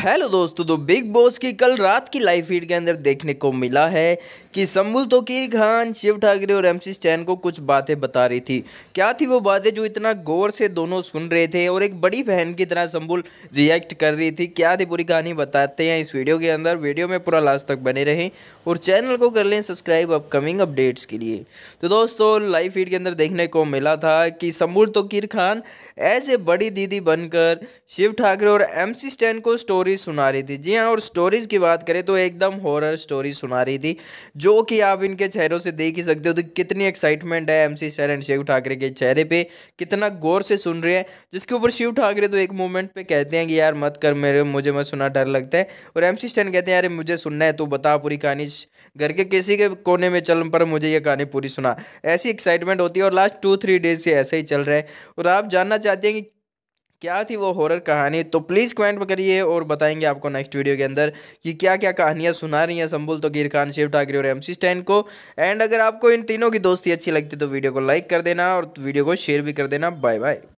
hello दोस्तों तो big boss की कल रात की लाइव फीड के अंदर देखने को मिला है कि संबुल तोकीर खान शिव ठाकरे और एमसी स्टैन को कुछ बातें बता रही थी क्या थी वो बातें जो इतना गौर से दोनों सुन रहे थे और एक बड़ी बहन की तरह संबुल रिएक्ट कर रही थी क्या थी पूरी कहानी बताते हैं इस वीडियो के अंदर वीडियो में पूरा लास्ट तक बने रहें और चैनल को कर लें सब्सक्राइब अपकमिंग अपडेट्स के लिए तो दोस्तों लाइव फीड के अंदर देखने को मिला था कि संबुल तोकीर खान ऐसे बड़ी दीदी बनकर शिव ठाकरे और एम स्टैन को स्टोरी स्टोरी सुना रही थी जी हाँ और स्टोरीज़ की बात करें तो एकदम हॉरर स्टोरी सुना रही थी जो कि आप इनके चेहरों से देख ही सकते हो तो कितनी एक्साइटमेंट है एमसी सी एंड शिव ठाकरे के चेहरे पे कितना गौर से सुन रहे हैं जिसके ऊपर शिव ठाकरे तो एक मोमेंट पे कहते हैं कि यार मत कर मेरे मुझे मत सुना डर लगता है और एम सी कहते हैं यार मुझे सुनना है तो बता पूरी कहानी घर के किसी के कोने में चल पर मुझे ये कहानी पूरी सुना ऐसी एक्साइटमेंट होती है और लास्ट टू थ्री डेज से ऐसा ही चल रहा है और आप जानना चाहते हैं कि क्या थी वो हॉरर कहानी तो प्लीज़ कमेंट में करिए और बताएंगे आपको नेक्स्ट वीडियो के अंदर कि क्या क्या कहानियाँ सुना रही हैं संबुल तो गिर खान शिव ठाकरे और एम सी स्टैन को एंड अगर आपको इन तीनों की दोस्ती अच्छी लगती तो वीडियो को लाइक कर देना और वीडियो को शेयर भी कर देना बाय बाय